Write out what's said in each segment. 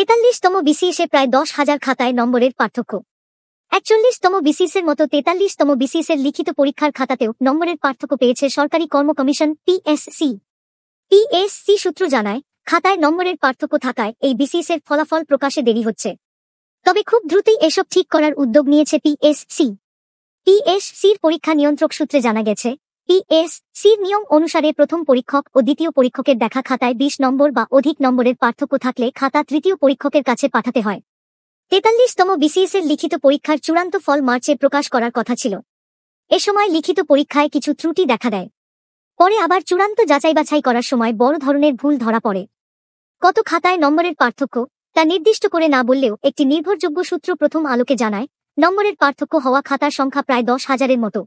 তেতাল্লিশতম বিসিএসে প্রায় দশ হাজার খাতায় নম্বরের পার্থক্য একচল্লিশতম বিসিএসের মতো তেতাল্লিশতম বিসিএসের লিখিত পরীক্ষার খাতাতেও নম্বরের পার্থক্য পেয়েছে সরকারি কর্ম কমিশন পিএসসি পিএসসি সূত্র জানায় খাতায় নম্বরের পার্থক্য থাকায় এই বিসিএসের ফলাফল প্রকাশে দেরি হচ্ছে তবে খুব দ্রুতই এসব ঠিক করার উদ্যোগ নিয়েছে পিএসসি পিএসসির পরীক্ষা নিয়ন্ত্রক সূত্রে জানা গেছে পিএস e নিয়ম অনুসারে প্রথম পরীক্ষক ও দ্বিতীয় পরীক্ষকের দেখা খাতায় বিশ নম্বর বা অধিক নম্বরের পার্থক্য থাকলে খাতা তৃতীয় পরীক্ষকের কাছে পাঠাতে হয় তেতাল্লিশতম বিসিএস এর লিখিত পরীক্ষার চূড়ান্ত ফল মার্চে প্রকাশ করার কথা ছিল এ সময় লিখিত পরীক্ষায় কিছু ত্রুটি দেখা দেয় পরে আবার চূড়ান্ত যাচাই বাছাই করার সময় বড় ধরনের ভুল ধরা পড়ে কত খাতায় নম্বরের পার্থক্য তা নির্দিষ্ট করে না বললেও একটি নির্ভরযোগ্য সূত্র প্রথম আলোকে জানায় নম্বরের পার্থক্য হওয়া খাতার সংখ্যা প্রায় দশ হাজারের মতো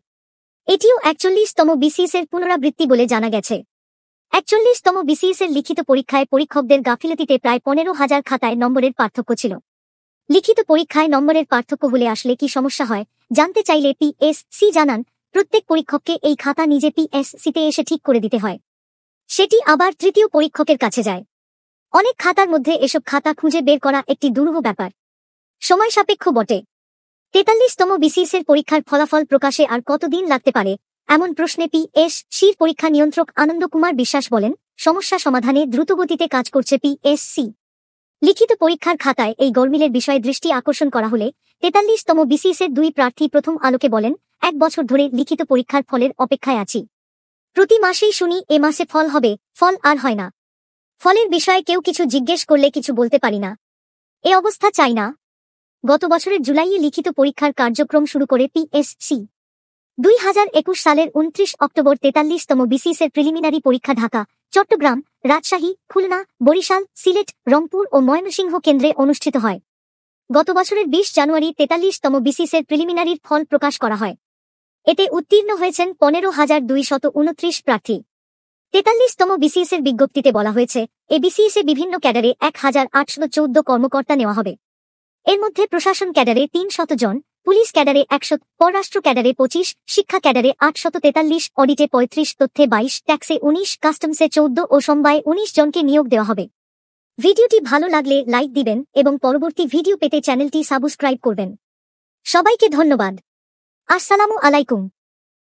এটিও একচল্লিশতম বিসিএস এর পুনরাবৃত্তি বলে জানা গেছে একচল্লিশতম বিসিএস এর লিখিত পরীক্ষায় পরীক্ষকদের গাফিলতিতে প্রায় পনেরো হাজার খাতায় নম্বরের পার্থক্য ছিল লিখিত পরীক্ষায় নম্বরের পার্থক্য হলে আসলে কি সমস্যা হয় জানতে চাইলে পিএসসি জানান প্রত্যেক পরীক্ষককে এই খাতা নিজে পিএসসিতে এসে ঠিক করে দিতে হয় সেটি আবার তৃতীয় পরীক্ষকের কাছে যায় অনেক খাতার মধ্যে এসব খাতা খুঁজে বের করা একটি দুরূহ ব্যাপার সময় সাপেক্ষ বটে তেতাল্লিশতম বিসিএসের পরীক্ষার ফলাফল প্রকাশে আর কতদিন লাগতে পারে এমন প্রশ্নে পি এস সির পরীক্ষা নিয়ন্ত্রক আনন্দ কুমার বিশ্বাস বলেন সমস্যা সমাধানে দ্রুতগতিতে কাজ করছে পি এস সি লিখিত পরীক্ষার খাতায় এই গোলমিলের বিষয়ে দৃষ্টি আকর্ষণ করা হলে তেতাল্লিশতম বিসিএসের দুই প্রার্থী প্রথম আলোকে বলেন এক বছর ধরে লিখিত পরীক্ষার ফলের অপেক্ষায় আছি প্রতি মাসেই শুনি এ মাসে ফল হবে ফল আর হয় না ফলের বিষয়ে কেউ কিছু জিজ্ঞেস করলে কিছু বলতে পারি না এ অবস্থা চাই না গত বছরের জুলাইয়ে লিখিত পরীক্ষার কার্যক্রম শুরু করে পিএসসি দুই হাজার একুশ সালের উনত্রিশ অক্টোবর তেতাল্লিশতম বিসিএসের প্রিলিমিনারি পরীক্ষা ঢাকা চট্টগ্রাম রাজশাহী খুলনা বরিশাল সিলেট রংপুর ও ময়মনসিংহ কেন্দ্রে অনুষ্ঠিত হয় গত বছরের বিশ জানুয়ারি তেতাল্লিশতম বিসিএসের প্রিলিমিনারির ফল প্রকাশ করা হয় এতে উত্তীর্ণ হয়েছেন পনেরো হাজার দুইশত উনত্রিশ প্রার্থী তেতাল্লিশতম বিসিএসের বিজ্ঞপ্তিতে বলা হয়েছে এ বিসিএসে বিভিন্ন ক্যাডারে এক হাজার আটশো চৌদ্দ কর্মকর্তা নেওয়া হবে এর মধ্যে প্রশাসন ক্যাডারে তিন জন পুলিশ ক্যাডারে একশো পররাষ্ট্র ক্যাডারে পঁচিশ শিক্ষা ক্যাডারে আটশত তেতাল্লিশ অডিটে পঁয়ত্রিশ তথ্যে বাইশ ট্যাক্সে উনিশ কাস্টমসে চৌদ্দ ও সমবায়ে উনিশ জনকে নিয়োগ দেওয়া হবে ভিডিওটি ভালো লাগলে লাইক দিবেন এবং পরবর্তী ভিডিও পেতে চ্যানেলটি সাবস্ক্রাইব করবেন সবাইকে ধন্যবাদ আসসালামু আলাইকুম